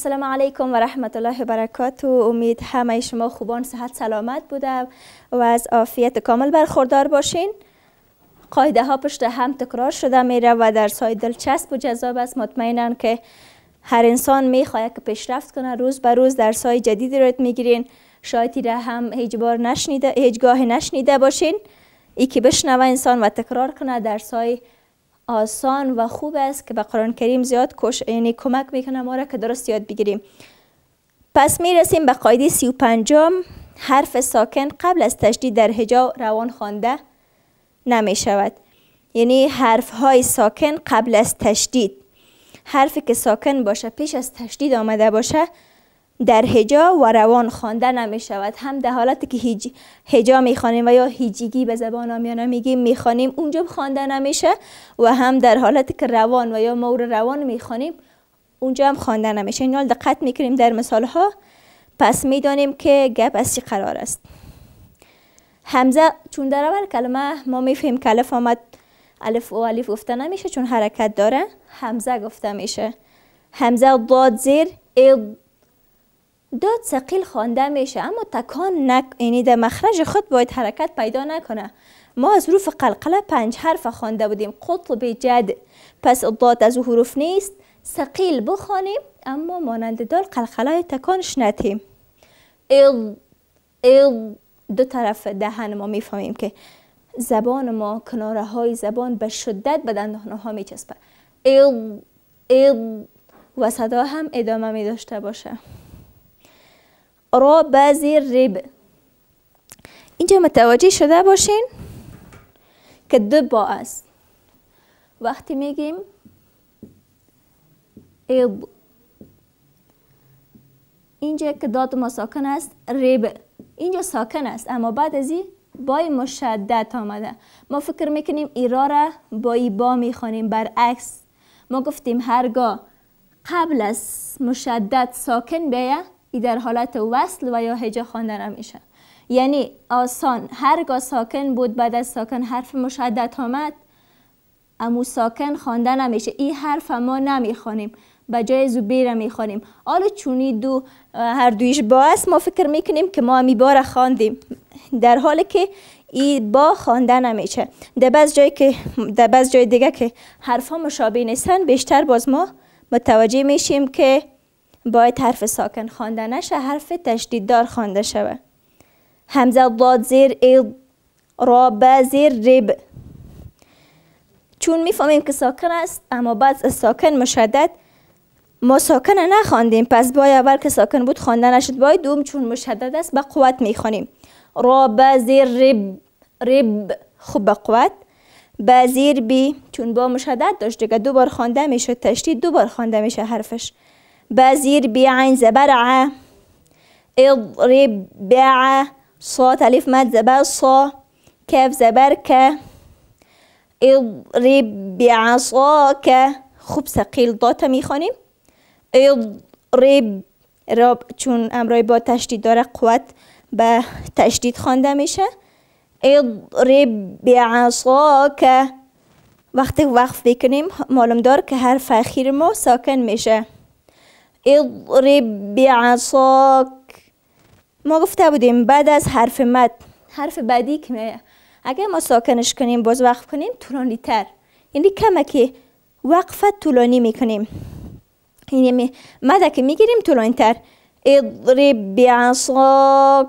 السلام علیکم و رحمت الله و برکات و امید همه شما خوبان صحت سلامت بوده و از عافیت کامل برخوردار باشین قایده ها پشت هم تکرار شده میره و درس های دلچسب و جذاب است مطمئنا که هر انسان میخواهد که پیشرفت کنه روز به روز در های جدیدی رو میگیرین شاید را هم هیچ نشنیده نشنیده باشین ای که بشنوه انسان و تکرار کنه در سای آسان و خوب است که به قرآن کریم زیاد کش یعنی کمک میکنه آره ما را که درست یاد بگیریم پس میرسیم به قاعده سی و پنجم حرف ساکن قبل از تشدید در هجا روان خوانده نمی شود یعنی حرف های ساکن قبل از تشدید حرفی که ساکن باشه پیش از تشدید آمده باشه در هجا و روان خوانده نمی شود هم در حالتی که هج... هجا می خوانیم و یا هیجیگی به زبان آمیانه گیم می خوانیم اونجا خوانده نمیشه و هم در حالتی که روان و یا مور روان می خوانیم اونجا هم خوانده نمیشه اینال دقت میکنیم در مثال ها پس دانیم که گپ از چی قرار است همزه چون در اول کلمه ما می که الف آمد الف و الف گفته نمیشه چون حرکت داره همزه گفته میشه همزه ضاد زیر داد ثقیل خوانده میشه اما تکان نک یعنی در مخرج خود باید حرکت پیدا نکنه ما از حروف قلقله پنج حرف خوانده بودیم قطب جد پس داد از او حروف نیست سقیل بخوانیم اما مانند دال قلقله تکانش نتیم ال ال دو طرف دهن ما میفهمیم که زبان ما کناره های زبان به شدت به دندان ها می ال ال و صدا هم ادامه می داشته باشه را بازی ریب. اینجا متوجه شده باشین که دو با است وقتی میگیم اینجا که داد ما ساکن است ریب. اینجا ساکن است اما بعد از این بای مشدد آمده ما فکر میکنیم ایرا را با ای با میخوانیم برعکس ما گفتیم هرگاه قبل از مشدد ساکن بیه ای در حالت وصل و یا هجا خوانده نمیشه. یعنی آسان هرگاه ساکن بود بعد از ساکن حرف مشدد آمد امو ساکن خوانده نمیشه این حرف ما نمیخوانیم به جای زبیر میخوانیم حالا چونی دو هر دویش با است ما فکر میکنیم که ما همی بار خواندیم در حال که این با خوانده نمیشه در بعض جای که در بعض جای دیگه که حرفها مشابه نیستن بیشتر باز ما متوجه میشیم که باید حرف ساکن خوانده نشه حرف تشدیددار خوانده شوه همزه ضاد زیر ایل، را به زیر رب چون میفهمیم که ساکن است اما بعد ساکن مشدد ما ساکن نخواندیم پس باید اول که ساکن بود خوانده نشد باید دوم چون مشدد است به قوت میخوانیم را به زیر رب رب خوب به قوت به زیر بی چون با مشدد داشت دیگه دو بار خوانده میشد تشدید دو بار خوانده میشه حرفش بزير زبرعه زبرعة اضرب باعة صا تاليف مد زبر صا كاف زبركة اضرب بعصاك خوب قيل داتا ميخونيم اضرب رب چون امرای با تشدید داره قوت به تشدید خوانده میشه اضرب بعصاک وقتی وقف بکنیم معلوم دار که هر فخیر ما ساکن میشه اضرب بعصاک ما گفته بودیم بعد از حرف مد حرف بعدی که اگر ما ساکنش کنیم باز وقف کنیم طولانی تر یعنی کمه که وقفت طولانی میکنیم یعنی مده که میگیریم طولانی تر اضرب بعصاک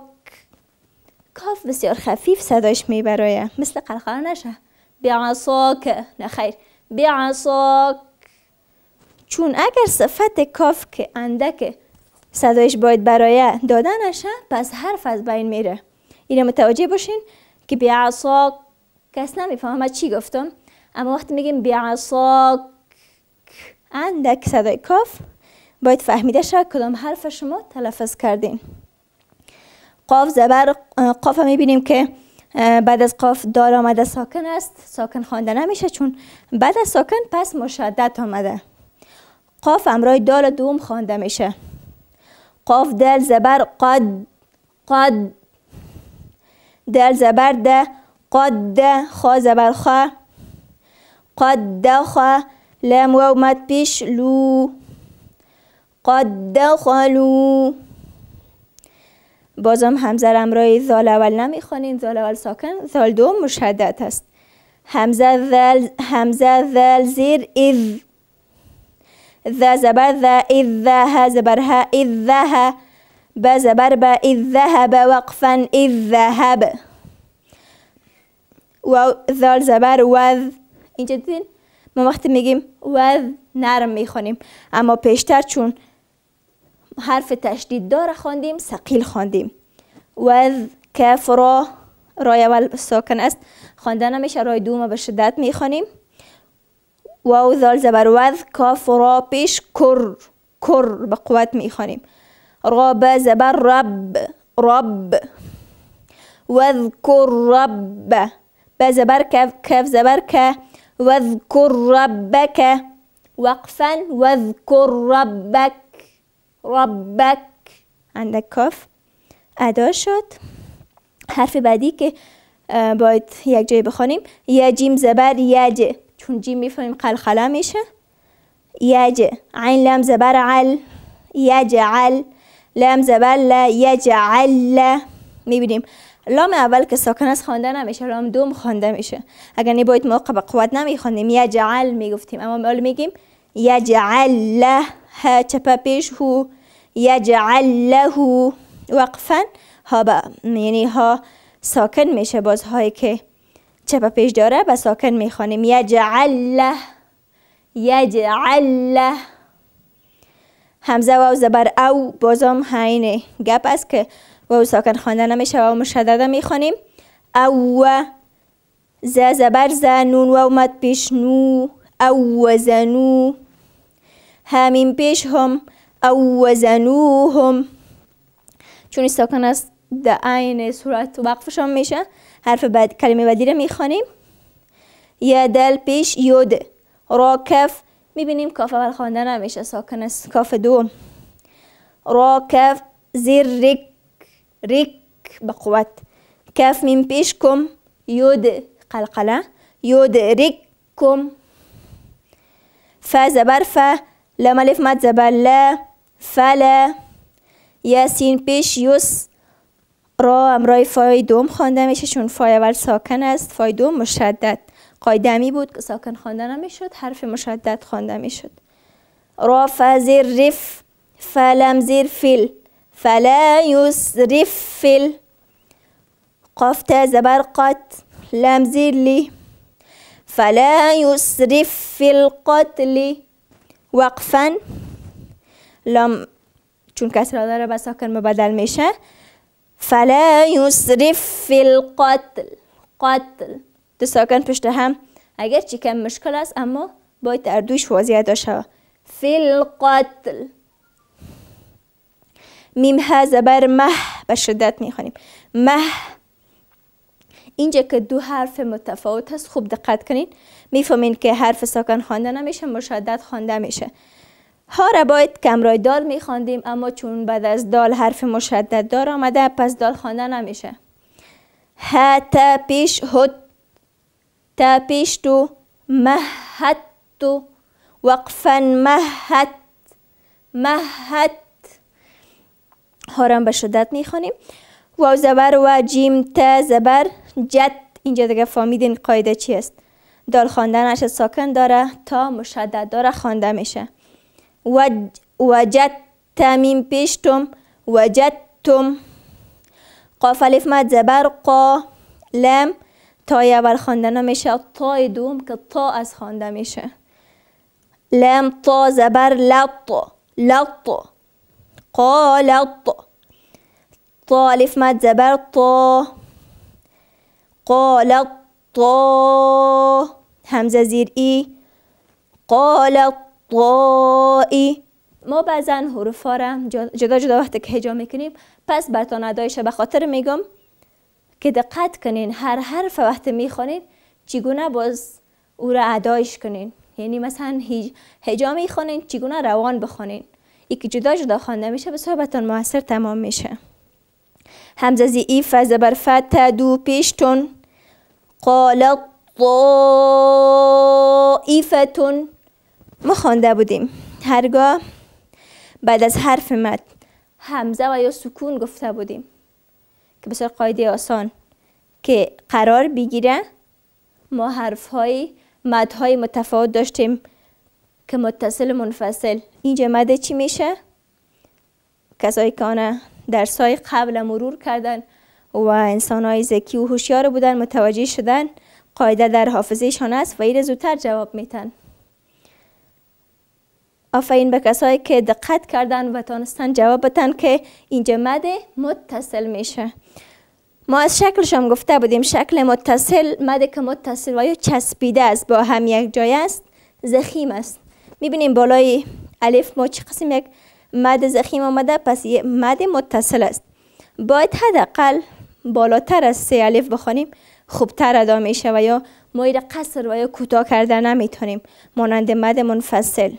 کاف بسیار خفیف صداش میبرایه مثل قلقه نشه بعصاک نه خیر بعصاک چون اگر صفت کاف که اندک صدایش باید برای دادنش پس حرف از بین میره این متوجه باشین که بیعصاک کس نمیفهمه چی گفتم اما وقتی میگیم بیعصاک اندک صدای کاف باید فهمیده شد کدام حرف شما تلفظ کردین قاف زبر قاف میبینیم که بعد از قاف دار آمده ساکن است ساکن خوانده نمیشه چون بعد از ساکن پس مشدد آمده قاف امرای دال دوم خوانده میشه قاف دل زبر قد قد دل زبر ده قد ده خا زبر خا قد ده خا لام پیش لو قد لو بازم همزه امرای زال اول نمیخوانین ذال اول ساکن ذال دوم مشدد است همزه ذال همزه زیر اذ ذا زبر ذا إذ زبر ها إذ ها با زبر با إذ ذهب وقفا إذ ذهب و ذال زبر وذ اینجا دیدین ما وقتی میگیم وذ نرم میخوانیم اما پیشتر چون حرف تشدید داره خواندیم سقیل خواندیم وذ کف را رای اول ساکن است خوانده نمیشه رای دوم به شدت میخوانیم واو زبر وذ کاف را پیش کر کر به قوت میخوانیم را زبر رب رب وذکر رب به زبر کف کف زبر که وذکر ربک وقفا وذکر ربک ربک عندک کاف ادا شد حرف بعدی که باید یک جای بخوانیم یا زبر یج چون جیم میفهمیم قلقله میشه یج عین لام زبر عل یجعل لام زبر یجعل میبینیم لام اول که ساکن است خوانده نمیشه لام دوم خوانده میشه اگر نی باید موقع به قوت یا یجعل میگفتیم اما مال میگیم یجعل له چپا هو یجعل له وقفا ها با یعنی ها ساکن میشه باز هایی که چپ پیش داره به ساکن میخوانیم یجعله یجعله همزه واو زبر او بازم حین گپ است که واو ساکن خوانده نمیشه و مشدده میخوانیم او ز زبر زنون نون واو مد پیش نو او وزنو همین پیش هم او زنو هم چون ساکن است در عین صورت وقفشان میشه حرف بعد کلمه بعدی رو میخوانیم یدل پیش یود را کف میبینیم کاف اول خوانده نمیشه ساکن است کاف دوم را کف زیر ریک ریک به قوت کف میم پیش کم یود قلقله یود ریک کم ف زبر ف لما لف مد زبر لا فلا یا سین پیش یوس را امرای فای دوم خوانده میشه چون فای اول ساکن است فای دوم مشدد قایدمی بود که ساکن خوانده نمیشد حرف مشدد خوانده میشد را فزیر رف فلم زیر فیل فلا یسرف فیل قفت زبر قط لم لی فلا یسرف فی القتل وقفا لم چون را داره به ساکن مبدل میشه فلا یسرف فی القتل قتل دو ساکن پشت هم اگرچه کم مشکل است اما باید در دوش داشته فی القتل میم ها زبر مه به شدت میخوانیم مه اینجا که دو حرف متفاوت هست خوب دقت کنین میفهمین که حرف ساکن خوانده نمیشه مشدد خوانده میشه ها را باید کمرای دال میخواندیم اما چون بعد از دال حرف مشدد دار آمده پس دال خوانده نمیشه ه پیش هد تا پیش تو مهت تو وقفن مهت مهت ها را به شدت میخوانیم واو زبر و جیم ت زبر جد اینجا دیگه فهمیدین قاعده چی است دال خواندنش ساکن داره تا مشدد داره خوانده میشه وج وجدت من بيشتم وجدتم قاف الف مد زبر قا لم تا اول خوانده نمیشه تا دوم که تا از خوانده میشه لم تا زبر لط لط قا لط تا الف مد زبر تا قا لط همزه زیر ای قالط طائی ما بعضا حروفا را جدا جدا وقتی که هجا میکنیم پس برتان ادایش به خاطر میگم که دقت کنین هر حرف وقت میخوانید چگونه باز او را ادایش کنین یعنی مثلا هجا میخوانین چگونه روان بخوانین یکی جدا جدا خوانده میشه به صحبتان موثر تمام میشه همزه ای فز بر فتا دو پیشتون قال طائفتون ما خوانده بودیم هرگاه بعد از حرف مد همزه و یا سکون گفته بودیم که بسیار قاعده آسان که قرار بگیره ما حرف های مد های متفاوت داشتیم که متصل منفصل اینجا مد چی میشه؟ کسایی که آنه درس های قبل مرور کردن و انسان های ذکی و هوشیار بودن متوجه شدن قاعده در حافظهشان است و این زودتر جواب میتن آفرین به کسایی که دقت کردن و تانستن جواب بتن که اینجا مد متصل میشه ما از شکلش هم گفته بودیم شکل متصل مد که متصل و یا چسبیده است با هم یک جای است زخیم است میبینیم بالای الف ما چه قسم یک مد زخیم آمده پس یه مد متصل است باید حداقل بالاتر از سه الف بخوانیم خوبتر ادا میشه و یا ما قصر و یا کوتاه کرده نمیتونیم مانند مد منفصل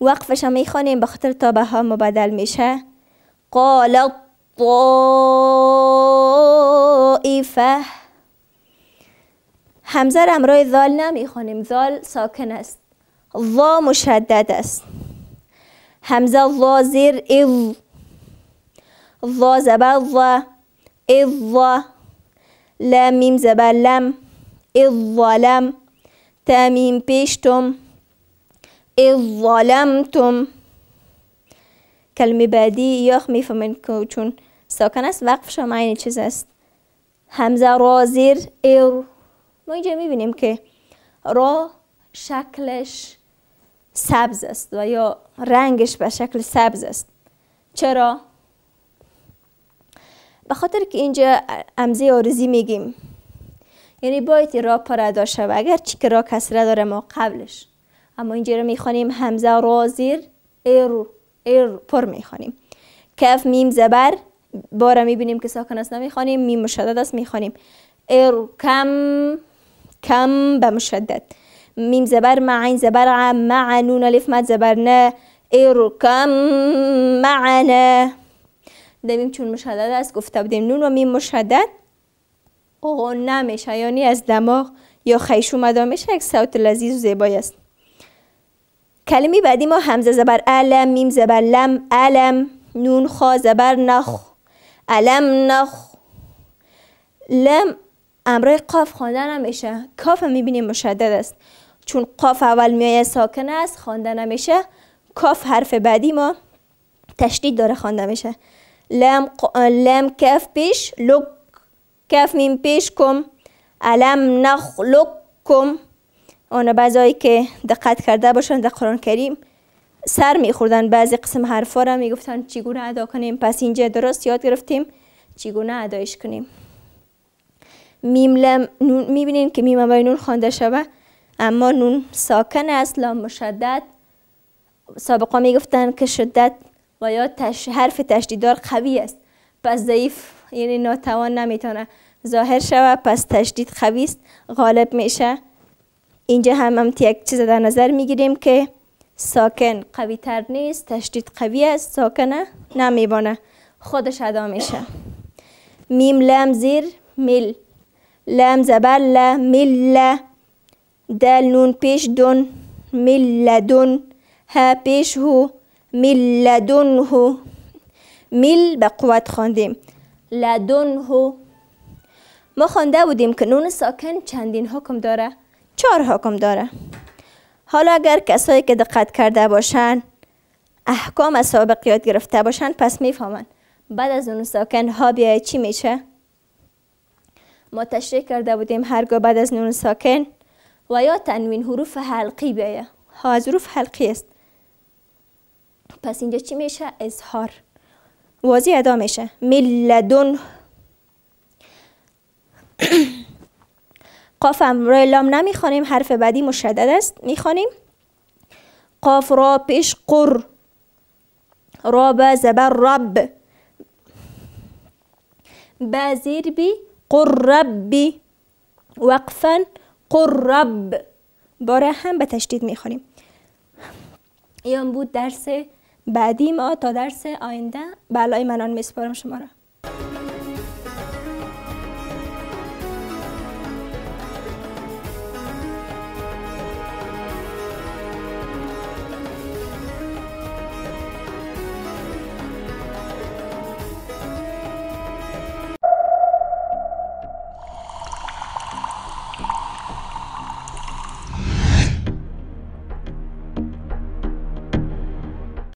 وقفش هم میخوانیم به تا به ها مبدل میشه قال الطائفه همزه را امرای ذال نمیخوانیم ذال ساکن است ظا مشدد است همزه ظا زیر اذ ظا زبر ظا اذ ظا لام میم لم اذ ظلم تامیم پیشتم اذ ظلمتم کلمه بعدی یاخ میفهمین که چون ساکن است وقفش هم یعنی این چیز است همزه را زیر ار ما اینجا میبینیم که را شکلش سبز است و یا رنگش به شکل سبز است چرا؟ به خاطر که اینجا امزه آرزی میگیم یعنی باید را پردا و اگر چی که را کسره داره ما قبلش اما اینجا رو میخوانیم همزه را زیر ایر, ایر پر میخوانیم کف میم زبر باره میبینیم که ساکن است نمیخوانیم میم مشدد است میخوانیم ایر کم کم به مشدد میم زبر مع زبر عم مع نون الف مد زبر نه ایر کم معنا دمیم چون مشدد است گفته بودیم نون و میم مشدد او نمیشه یعنی از دماغ یا خیشومدا میشه یک صوت لذیذ و زیبای است کلمه بعدی ما همزه زبر علم میم زبر لم علم نون خا زبر نخ علم نخ لم امره قاف خوانده نمیشه، کاف هم میبینیم مشدد است چون قاف اول میایه ساکن است خوانده نمیشه کاف حرف بعدی ما تشدید داره خوانده میشه لم, ق... لم کف پیش لک کف میم پیش کم علم لک کم آن بعضایی که دقت کرده باشند در قرآن کریم سر میخوردن بعضی قسم حرفا را میگفتن چگونه ادا کنیم پس اینجا درست یاد گرفتیم چگونه ادایش کنیم میم لم نون که میم و نون خوانده شوه اما نون ساکن است لام مشدد سابقا میگفتن که شدت و یا حرف تشدیدار قوی است پس ضعیف یعنی ناتوان نمیتونه ظاهر شوه پس تشدید قوی است غالب میشه اینجا هم هم یک چیز در نظر میگیریم که ساکن قوی تر نیست تشدید قوی است ساکنه نمیبانه خودش ادا میشه میم لم زیر میل لم زبر ل میل دل نون پیش دون میل دون ها پیش هو میل دون هو میل به قوت خواندیم لدون هو ما خوانده بودیم که نون ساکن چندین حکم داره چهار حکم داره حالا اگر کسایی که دقت کرده باشن احکام سابق یاد گرفته باشن پس میفهمن بعد از اون ساکن ها بیاید چی میشه ما تشریح کرده بودیم هرگاه بعد از نون ساکن و یا تنوین حروف حلقی بیایه ها از حروف حلقی است پس اینجا چی میشه اظهار واضح ادا میشه قافم را لام نمیخوانیم حرف بعدی مشدد است میخوانیم قاف را پیش قر به زبر رب زیر بی رب بی وقفا رب باره هم به تشدید میخوانیم این بود درس بعدی ما تا درس آینده بلای منان میسپارم شما را